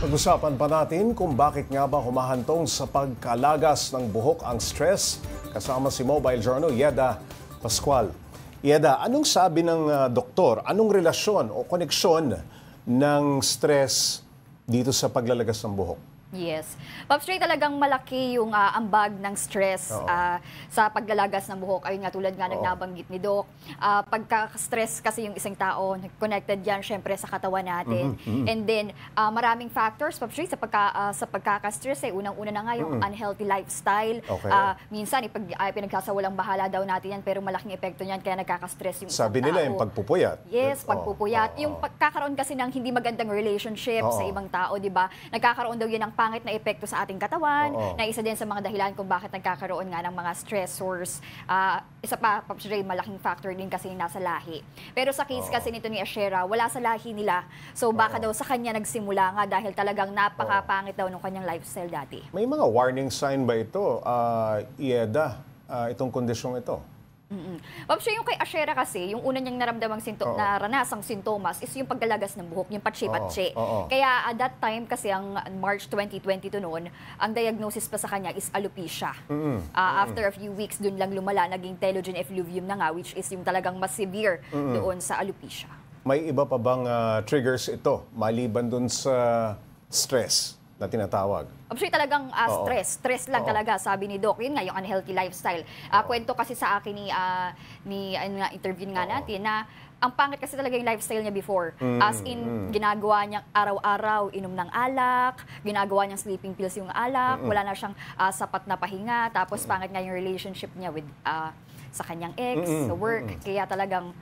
Pag-usapan pa natin kung bakit nga ba humahantong sa pagkalagas ng buhok ang stress kasama si Mobile Journal Yeda Pascual. Yeda, anong sabi ng uh, doktor? Anong relasyon o koneksyon ng stress dito sa paglalagas ng buhok? Yes. Pops Ray, talagang malaki yung uh, ambag ng stress uh, sa paglalagas ng buhok. Ayun nga, tulad nga Oo. nagnabanggit ni Doc. Uh, pagka-stress kasi yung isang tao, connected yan syempre sa katawan natin. Mm-hmm. mm-hmm. And then, uh, maraming factors, Pops Ray, sa, pagka, uh, sa pagkaka-stress. Eh, Unang-una na nga yung mm-hmm. unhealthy lifestyle. Okay. Uh, minsan, ipag, ay, pinagsasawalang bahala daw natin yan, pero malaking epekto niyan kaya nagkaka-stress yung Sabi nila tao. yung pagpupuyat. Yes, oh, pagpupuyat. Oh, oh, yung pagkakaroon kasi ng hindi magandang relationship oh, sa ibang tao, di ba? Nagkakaroon daw yun ng pangit na epekto sa ating katawan, Oo. na isa din sa mga dahilan kung bakit nagkakaroon nga ng mga stressors. Uh, isa pa, Pops Ray, malaking factor din kasi nasa lahi. Pero sa case Oo. kasi nito ni Ashera, wala sa lahi nila. So baka Oo. daw sa kanya nagsimula nga dahil talagang napakapangit daw ng kanyang lifestyle dati. May mga warning sign ba ito, uh, IEDA, uh, itong kondisyong ito? Mm-mm. Ma'am, yung kay Ashera kasi, yung una niyang naramdamang sinto Oo. naranasang sintomas is yung paggalagas ng buhok, yung patsi-patsi. Kaya at that time kasi ang March 2022 noon, ang diagnosis pa sa kanya is alopecia. Mm-mm. Ah, After a few weeks, dun lang lumala, naging telogen effluvium na nga, which is yung talagang mas severe doon sa alopecia. May iba pa bang ah, triggers ito maliban dun sa stress? na tinatawag. I'm talagang uh, stress. Stress lang Oo. talaga, sabi ni Doc. Yun nga, yung unhealthy lifestyle. Uh, kwento kasi sa akin ni, uh, ni ano, interview nga Oo. natin na ang pangit kasi talaga yung lifestyle niya before. Mm, As in, mm. ginagawa niya araw-araw, inom ng alak, ginagawa niyang sleeping pills yung alak, mm -mm. wala na siyang uh, sapat na pahinga, tapos mm -mm. pangit nga yung relationship niya with uh, sa kanyang ex, mm -mm. sa work. Mm -mm. Kaya talagang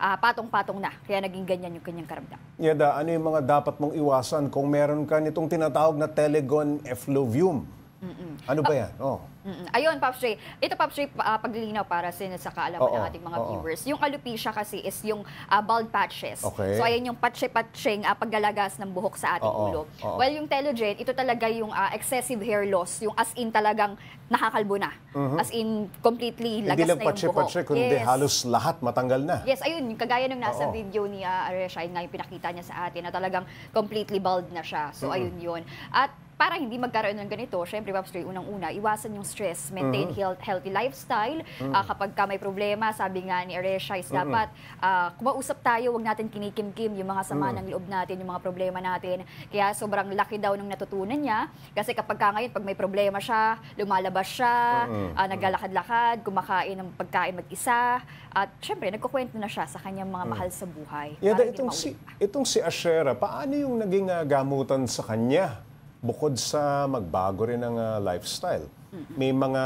uh, patong-patong na. Kaya naging ganyan yung kanyang karamdam. Yeda, ano yung mga dapat mong iwasan kung meron ka nitong tinatawag na telegon effluvium? Mm-mm. Ano ba ah, yan? Oh. mm Ayun, Pops J. Ito, Pops J, uh, ah, paglilinaw para sa sa kaalaman Oo. ng ating mga Oo. viewers. Yung alopecia kasi is yung uh, bald patches. Okay. So, ayan yung patche-patching uh, paggalagas ng buhok sa ating Oo. ulo. Oo. Well, yung telogen, ito talaga yung uh, excessive hair loss. Yung as in talagang nakakalbo na. Mm-hmm. As in, completely lagas Hindi lang na yung patche, buhok. patche, kundi yes. halos lahat matanggal na. Yes, ayun. Kagaya nung nasa Oo. video ni uh, Aresha, nga yung pinakita niya sa atin na talagang completely bald na siya. So, mm-hmm. ayun yun. At para hindi magkaroon ng ganito, syempre, Babstray, unang-una, iwasan yung stress, maintain mm-hmm. health, healthy lifestyle. Mm-hmm. Uh, kapag ka may problema, sabi nga ni Aresha, is mm-hmm. dapat uh, kumausap tayo, wag natin kinikim-kim yung mga sama mm-hmm. ng loob natin, yung mga problema natin. Kaya sobrang laki daw ng natutunan niya. Kasi kapag ka ngayon, pag may problema siya, lumalabas siya, mm-hmm. uh, naglalakad-lakad, kumakain ng pagkain mag-isa. At syempre, nagkukwento na siya sa kanyang mga mm-hmm. mahal sa buhay. Yeah, itong, si, itong si Ashera, paano yung naging uh, gamutan sa kanya? bukod sa magbago rin ng uh, ah, lifestyle. May mga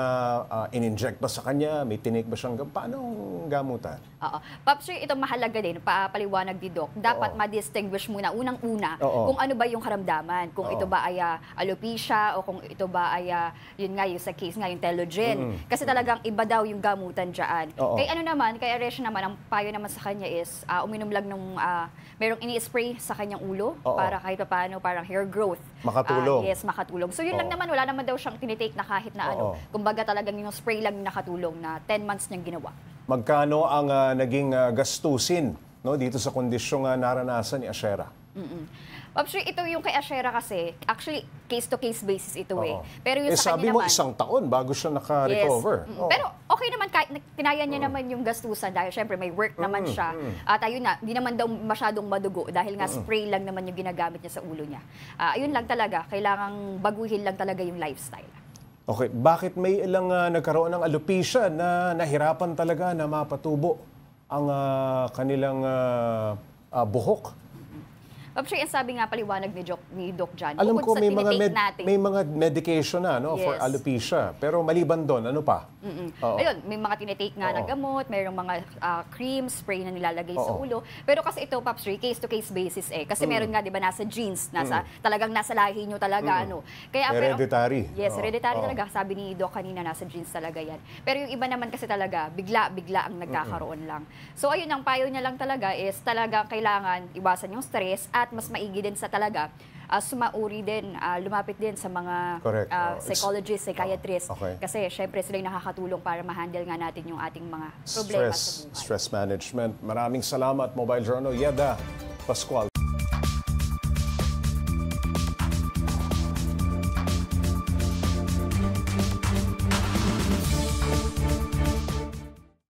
uh, in-inject ba sa kanya? May tinik ba siyang Paano gamutan? Oo. Paps, sir, ito mahalaga din, papaliwanag ni Doc. Dapat Oo. ma-distinguish muna, unang-una, Oo. kung ano ba yung karamdaman. Kung Oo. ito ba ay uh, alopecia o kung ito ba ay, uh, yun nga, yung sa case nga, yung telogen. Mm-mm. Kasi talagang iba daw yung gamutan dyan. Oo. Kaya ano naman, kaya Aresha naman, ang payo naman sa kanya is, uh, uminom lang ng, uh, merong ini-spray sa kanyang ulo Oo. para kahit paano, parang hair growth. Makatulong. Ah, yes, makatulong. So yun Oo. lang naman, wala naman daw siyang tinitake na kahit na ano. Kumbaga talagang yung spray lang yung nakatulong na 10 months niyang ginawa. Magkano ang uh, naging uh, gastusin no, dito sa kondisyong uh, naranasan ni Ashera? Mm-mm. Actually, ito yung kay Ashera kasi, actually, case-to-case basis ito eh. Pero yung eh, sa sabi mo, naman, isang taon bago siya naka-recover. Yes. Oh. Pero okay naman, kahit kinaya niya mm. naman yung gastusan dahil syempre may work mm-hmm. naman mm, siya. Mm. At ayun na, hindi naman daw masyadong madugo dahil nga mm-hmm. spray lang naman yung ginagamit niya sa ulo niya. Uh, ayun lang talaga, kailangang baguhin lang talaga yung lifestyle. Okay, bakit may ilang uh, nagkaroon ng alopecia na nahirapan talaga na mapatubo ang uh, kanilang uh, uh, buhok? Actually, ang sabi nga paliwanag ni, Doc, ni Doc Jan, Alam ko, may mga, med- natin, may mga medication na no, yes. for alopecia. Pero maliban doon, ano pa? mm Ayun, may mga tinitake nga Oo. na gamot, mayroong mga uh, cream, spray na nilalagay Oo. sa ulo. Pero kasi ito, Pops Ray, case-to-case basis eh. Kasi mm. meron nga, di ba, nasa genes, nasa, mm. talagang nasa lahi nyo talaga. Mm. ano. Kaya, Hereditary. Pero, yes, hereditary Oo. talaga. Sabi ni Doc kanina, nasa genes talaga yan. Pero yung iba naman kasi talaga, bigla-bigla ang nagkakaroon lang. So ayun, ang payo niya lang talaga is talaga kailangan iwasan yung stress at at mas maigi din sa talaga uh, sumauri din, uh, lumapit din sa mga Correct. uh, ah, oh, psychologists, psychiatrists. Oh, okay. Kasi syempre sila yung nakakatulong para ma-handle nga natin yung ating mga problema stress, Stress management. Maraming salamat, Mobile Journal. Yeda Pascual.